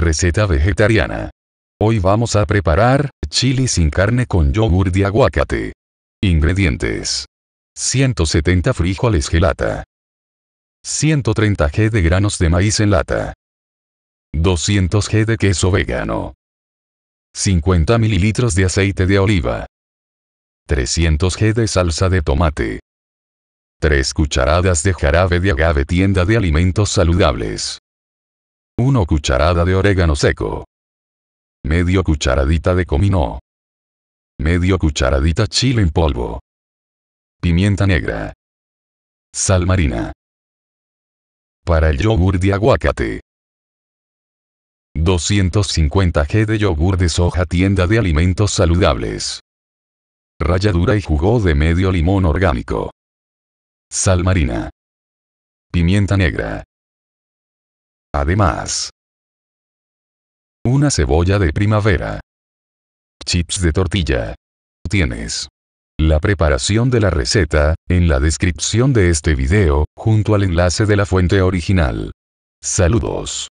Receta vegetariana. Hoy vamos a preparar chili sin carne con yogur de aguacate. Ingredientes. 170 frijoles gelata. 130 g de granos de maíz en lata. 200 g de queso vegano. 50 ml de aceite de oliva. 300 g de salsa de tomate. 3 cucharadas de jarabe de agave tienda de alimentos saludables. 1 cucharada de orégano seco. Medio cucharadita de comino. Medio cucharadita chile en polvo. Pimienta negra. Sal marina. Para el yogur de aguacate. 250 g de yogur de soja tienda de alimentos saludables. Ralladura y jugo de medio limón orgánico. Sal marina. Pimienta negra. Además, una cebolla de primavera. Chips de tortilla. Tienes la preparación de la receta, en la descripción de este video, junto al enlace de la fuente original. Saludos.